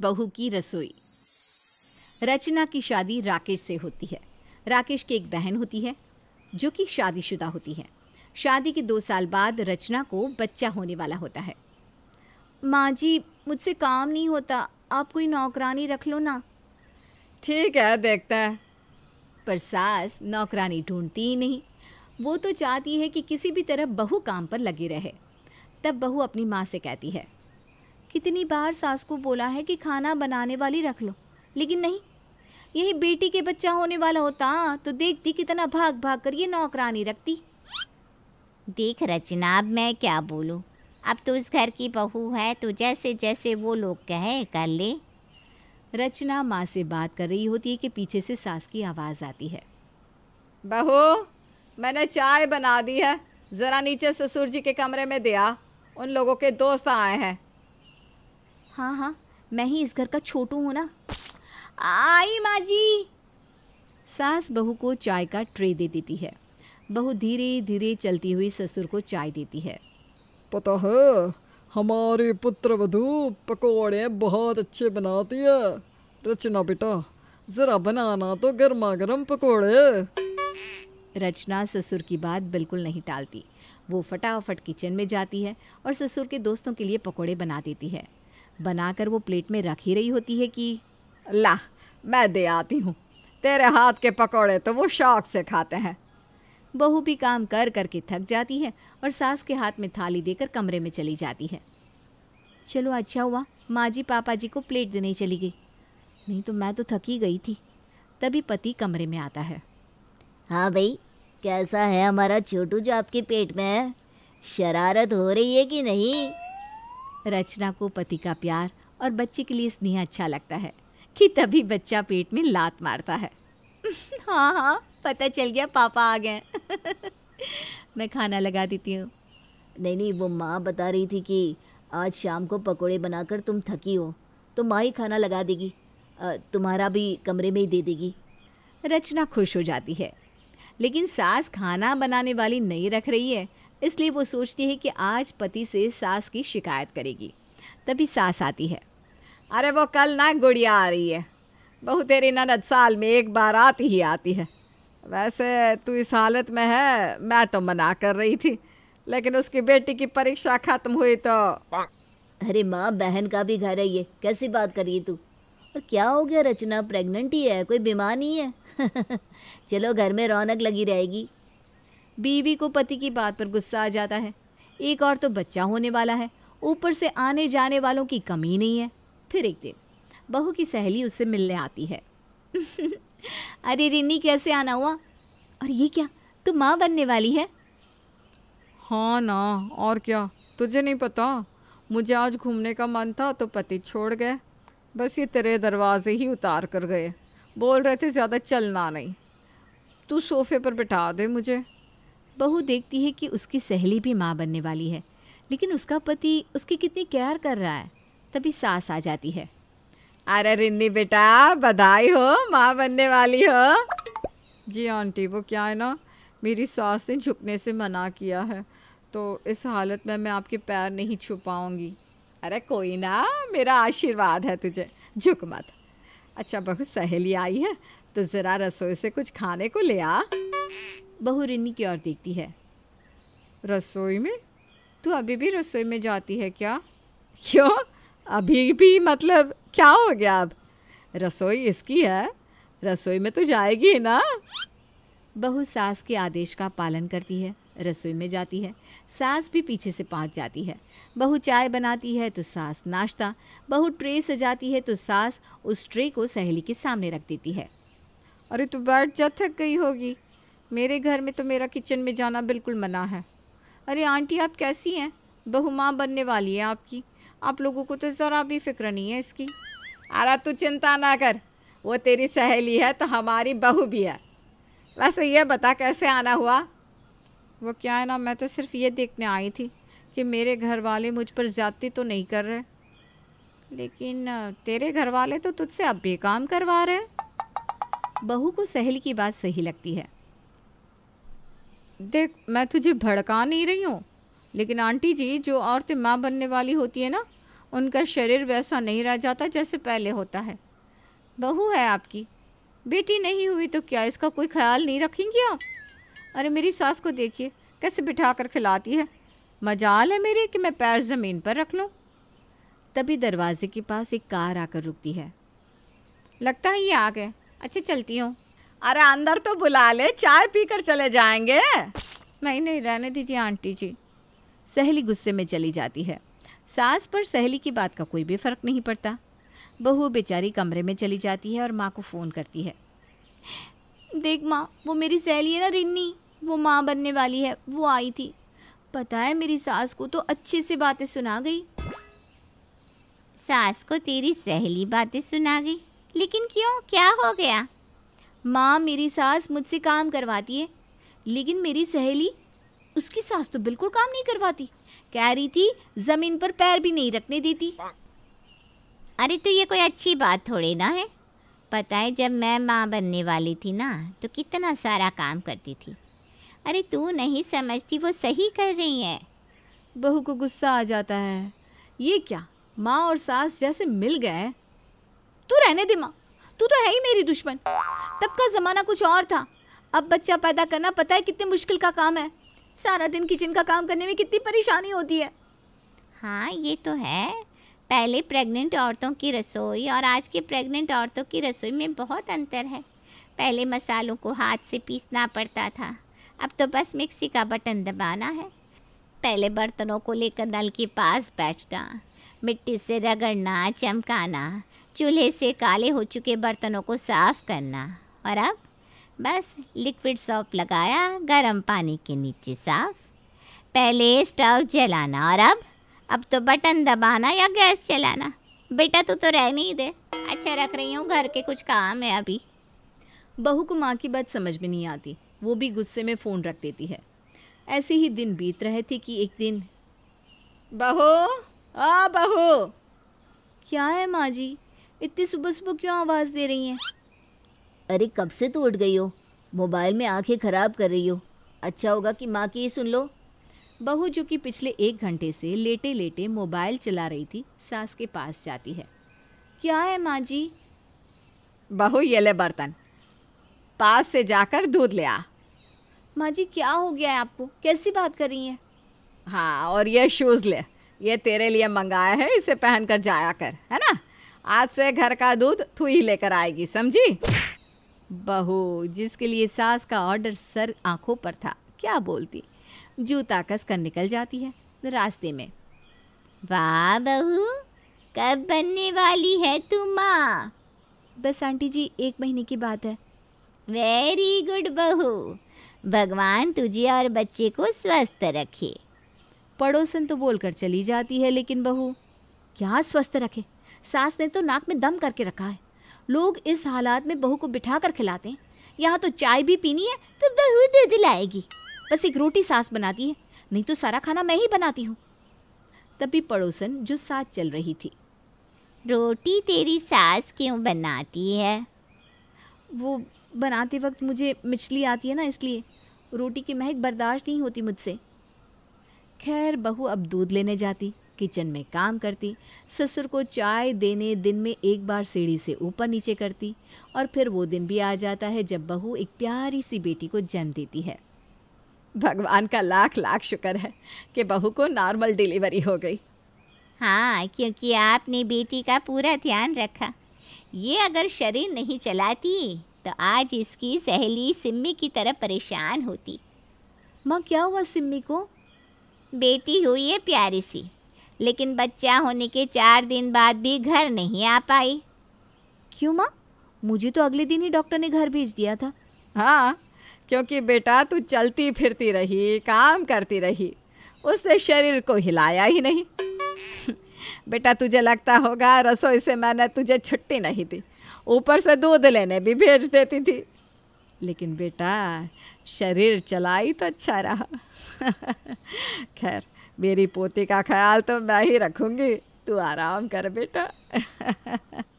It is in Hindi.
बहू की रसोई रचना की शादी राकेश से होती है राकेश की एक बहन होती है जो कि शादीशुदा होती है शादी के दो साल बाद रचना को बच्चा होने वाला होता है माँ जी मुझसे काम नहीं होता आप कोई नौकरानी रख लो ना ठीक है देखता है पर सास नौकरानी ढूंढती ही नहीं वो तो चाहती है कि किसी भी तरह बहू काम पर लगी रहे तब बहू अपनी माँ से कहती है कितनी बार सास को बोला है कि खाना बनाने वाली रख लो लेकिन नहीं यही बेटी के बच्चा होने वाला होता तो देखती कितना भाग भाग कर ये नौकरानी रखती देख रचना अब मैं क्या बोलूँ अब तो इस घर की बहू है तो जैसे जैसे वो लोग कहे कर ले रचना माँ से बात कर रही होती है कि पीछे से सास की आवाज़ आती है बहू मैंने चाय बना दी है ज़रा नीचे ससुर जी के कमरे में दिया उन लोगों के दोस्त आए हैं हाँ हाँ मैं ही इस घर का छोटू हूँ ना आई माँ जी सास बहू को चाय का ट्रे दे देती है बहू धीरे धीरे चलती हुई ससुर को चाय देती है पता है हमारी पुत्र वधु पकौड़े बहुत अच्छे बनाती है रचना बेटा ज़रा बनाना तो गर्मा गर्म पकौड़े रचना ससुर की बात बिल्कुल नहीं टालती वो फटाफट किचन में जाती है और ससुर के दोस्तों के लिए पकौड़े बना देती है बनाकर वो प्लेट में रख ही रही होती है कि ला मैं दे आती हूँ तेरे हाथ के पकौड़े तो वो शौक से खाते हैं बहू भी काम कर करके थक जाती है और सास के हाथ में थाली देकर कमरे में चली जाती है चलो अच्छा हुआ माँ जी पापा जी को प्लेट देने चली गई नहीं तो मैं तो थकी गई थी तभी पति कमरे में आता है हाँ भाई कैसा है हमारा छोटू जो आपके पेट में है शरारत हो रही है कि नहीं रचना को पति का प्यार और बच्चे के लिए स्नेह अच्छा लगता है कि तभी बच्चा पेट में लात मारता है हाँ हाँ पता चल गया पापा आ गए मैं खाना लगा देती हूँ नहीं नहीं वो माँ बता रही थी कि आज शाम को पकोड़े बनाकर तुम थकी हो तो माँ ही खाना लगा देगी तुम्हारा भी कमरे में ही दे देगी रचना खुश हो जाती है लेकिन सास खाना बनाने वाली नहीं रख रही है इसलिए वो सोचती है कि आज पति से सास की शिकायत करेगी तभी सास आती है अरे वो कल ना गुड़िया आ रही है बहू तेरी ननद साल में एक बार आती ही आती है वैसे तू इस हालत में है मैं तो मना कर रही थी लेकिन उसकी बेटी की परीक्षा खत्म हुई तो अरे माँ बहन का भी घर है ये कैसी बात कर रही तू और क्या हो गया रचना प्रेग्नेंट ही है कोई बीमार नहीं है चलो घर में रौनक लगी रहेगी बीवी को पति की बात पर गुस्सा आ जाता है एक और तो बच्चा होने वाला है ऊपर से आने जाने वालों की कमी नहीं है फिर एक दिन बहू की सहेली उससे मिलने आती है अरे रिनी कैसे आना हुआ और ये क्या तू माँ बनने वाली है हाँ ना और क्या तुझे नहीं पता मुझे आज घूमने का मन था तो पति छोड़ गए बस ये तेरे दरवाजे ही उतार कर गए बोल रहे थे ज़्यादा चलना नहीं तू सोफे पर बिठा दे मुझे बहू देखती है कि उसकी सहेली भी माँ बनने वाली है लेकिन उसका पति उसकी कितनी केयर कर रहा है तभी सास आ जाती है अरे रिन्नी बेटा बधाई हो माँ बनने वाली हो जी आंटी वो क्या है ना मेरी सास ने झुकने से मना किया है तो इस हालत में मैं आपके पैर नहीं छू पाऊँगी अरे कोई ना मेरा आशीर्वाद है तुझे झुक मत अच्छा बहुत सहेली आई है तो ज़रा रसोई से कुछ खाने को ले आ बहू रिन्नी की ओर देखती है रसोई में तू अभी भी रसोई में जाती है क्या क्यों अभी भी मतलब क्या हो गया अब रसोई इसकी है रसोई में तो जाएगी ना बहू सास के आदेश का पालन करती है रसोई में जाती है सास भी पीछे से पहुंच जाती है बहू चाय बनाती है तो सास नाश्ता बहू ट्रे सजाती है तो सास उस ट्रे को सहेली के सामने रख देती है अरे तू बैठ जा थक गई होगी मेरे घर में तो मेरा किचन में जाना बिल्कुल मना है अरे आंटी आप कैसी हैं बहू माँ बनने वाली है आपकी आप लोगों को तो ज़रा भी फिक्र नहीं है इसकी अरे तू चिंता ना कर वो तेरी सहेली है तो हमारी बहू भी है वैसे ये बता कैसे आना हुआ वो क्या है ना मैं तो सिर्फ ये देखने आई थी कि मेरे घर वाले मुझ पर ज़्यादती तो नहीं कर रहे लेकिन तेरे घर वाले तो तुझसे अब बेकाम करवा रहे बहू को सहेली की बात सही लगती है देख मैं तुझे भड़का नहीं रही हूँ लेकिन आंटी जी जो औरतें माँ बनने वाली होती है ना उनका शरीर वैसा नहीं रह जाता जैसे पहले होता है बहू है आपकी बेटी नहीं हुई तो क्या इसका कोई ख्याल नहीं रखेंगी आप अरे मेरी सास को देखिए कैसे बिठा कर खिलाती है मजाल है मेरी कि मैं पैर ज़मीन पर रख लूँ तभी दरवाजे के पास एक कार आकर रुकती है लगता है ये आ गए अच्छा चलती हूँ अरे अंदर तो बुला ले चाय पीकर चले जाएंगे नहीं नहीं रहने दीजिए आंटी जी सहेली गुस्से में चली जाती है सास पर सहेली की बात का कोई भी फर्क नहीं पड़ता बहू बेचारी कमरे में चली जाती है और माँ को फ़ोन करती है देख माँ वो मेरी सहेली है ना रिन्नी वो माँ बनने वाली है वो आई थी पता है मेरी सास को तो अच्छी सी बातें सुना गई सास को तेरी सहेली बातें सुना गई लेकिन क्यों क्या हो गया माँ मेरी सास मुझसे काम करवाती है लेकिन मेरी सहेली उसकी सास तो बिल्कुल काम नहीं करवाती कह रही थी जमीन पर पैर भी नहीं रखने देती अरे तो ये कोई अच्छी बात थोड़ी ना है पता है जब मैं माँ बनने वाली थी ना तो कितना सारा काम करती थी अरे तू नहीं समझती वो सही कर रही है बहू को गुस्सा आ जाता है ये क्या माँ और सास जैसे मिल गए तू रहने दे माँ तू तो है ही मेरी दुश्मन तब का ज़माना कुछ और था अब बच्चा पैदा करना पता है कितने मुश्किल का काम है सारा दिन किचन का काम करने में कितनी परेशानी होती है हाँ ये तो है पहले प्रेग्नेंट औरतों की रसोई और आज के प्रेग्नेंट औरतों की रसोई में बहुत अंतर है पहले मसालों को हाथ से पीसना पड़ता था अब तो बस मिक्सी का बटन दबाना है पहले बर्तनों को लेकर नल के पास बैठना मिट्टी से रगड़ना चमकाना चूल्हे से काले हो चुके बर्तनों को साफ़ करना और अब बस लिक्विड सॉप लगाया गर्म पानी के नीचे साफ पहले स्टव जलाना और अब अब तो बटन दबाना या गैस चलाना बेटा तू तो रहने ही दे अच्छा रख रही हूँ घर के कुछ काम है अभी बहू को माँ की बात समझ में नहीं आती वो भी गुस्से में फ़ोन रख देती है ऐसे ही दिन बीत रहे थे कि एक दिन बहू आ बहू क्या है माँ जी इतनी सुबह सुबह क्यों आवाज़ दे रही हैं अरे कब से तो उठ गई हो मोबाइल में आंखें ख़राब कर रही हो अच्छा होगा कि माँ की ये सुन लो बहू जो कि पिछले एक घंटे से लेटे लेटे मोबाइल चला रही थी सास के पास जाती है क्या है माँ जी बहू ये ले बर्तन पास से जाकर दूध ले आ माँ जी क्या हो गया है आपको कैसी बात कर रही हैं हाँ और ये शूज़ ले ये तेरे लिए मंगाया है इसे पहन कर जाया कर है ना आज से घर का दूध तू ही लेकर आएगी समझी बहू जिसके लिए सास का ऑर्डर सर आंखों पर था क्या बोलती जूता कस कर निकल जाती है रास्ते में वाह बहू कब बनने वाली है तू माँ बस आंटी जी एक महीने की बात है वेरी गुड बहू भगवान तुझे और बच्चे को स्वस्थ रखे पड़ोसन तो बोलकर चली जाती है लेकिन बहू क्या स्वस्थ रखे सास ने तो नाक में दम करके रखा है लोग इस हालात में बहू को बिठा कर खिलाते हैं यहाँ तो चाय भी पीनी है तो बहू दे दिलाएगी बस एक रोटी सास बनाती है नहीं तो सारा खाना मैं ही बनाती हूँ तभी पड़ोसन जो साथ चल रही थी रोटी तेरी सास क्यों बनाती है वो बनाते वक्त मुझे मिचली आती है ना इसलिए रोटी की महक बर्दाश्त नहीं होती मुझसे खैर बहू अब दूध लेने जाती किचन में काम करती ससुर को चाय देने दिन में एक बार सीढ़ी से ऊपर नीचे करती और फिर वो दिन भी आ जाता है जब बहू एक प्यारी सी बेटी को जन्म देती है भगवान का लाख लाख शुक्र है कि बहू को नॉर्मल डिलीवरी हो गई हाँ क्योंकि आपने बेटी का पूरा ध्यान रखा ये अगर शरीर नहीं चलाती तो आज इसकी सहेली सिम्मी की तरह परेशान होती माँ क्या हुआ सिम्मी को बेटी हुई है प्यारी सी लेकिन बच्चा होने के चार दिन बाद भी घर नहीं आ पाई क्यों माँ मुझे तो अगले दिन ही डॉक्टर ने घर भेज दिया था हाँ क्योंकि बेटा तू चलती फिरती रही काम करती रही उसने शरीर को हिलाया ही नहीं बेटा तुझे लगता होगा रसोई से मैंने तुझे छुट्टी नहीं दी ऊपर से दूध लेने भी भेज देती थी लेकिन बेटा शरीर चलाई तो अच्छा रहा खैर मेरी पोती का ख्याल तो मैं ही रखूंगी तू आराम कर बेटा